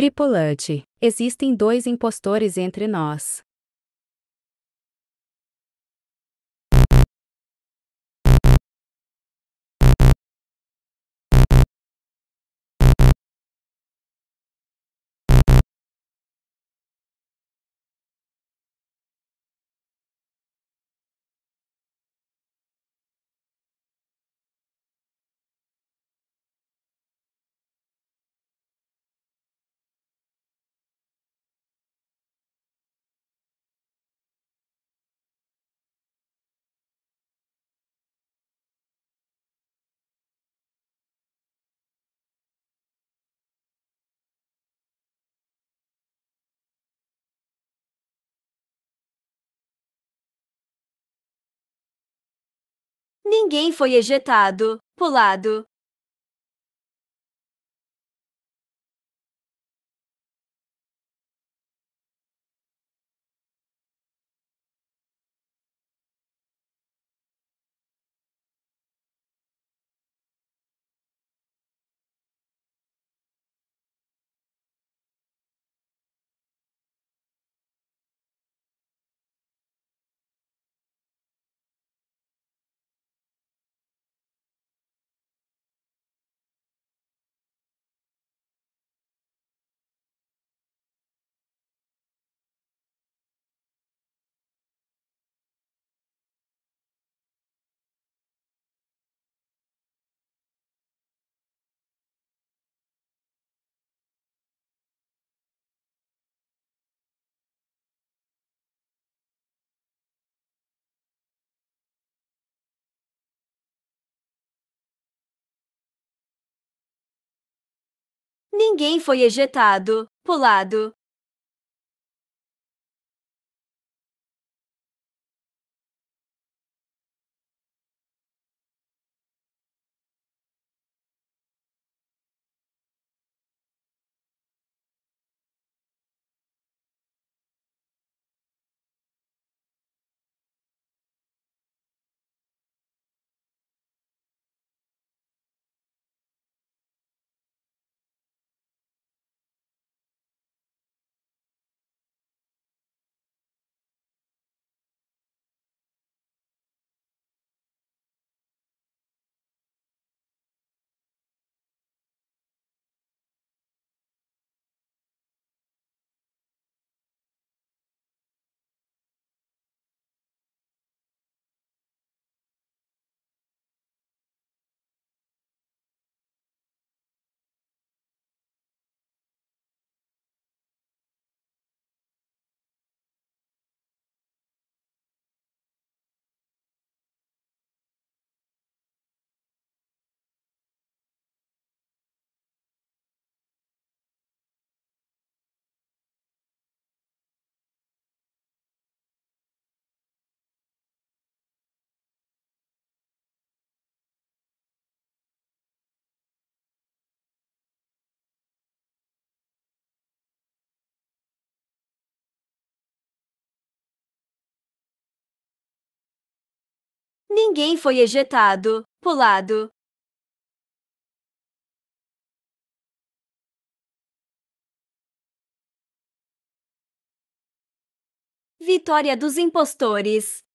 Tripulante: Existem dois impostores entre nós. Ninguém foi ejetado, pulado, Ninguém foi ejetado, pulado, Ninguém foi ejetado, pulado, Vitória dos impostores.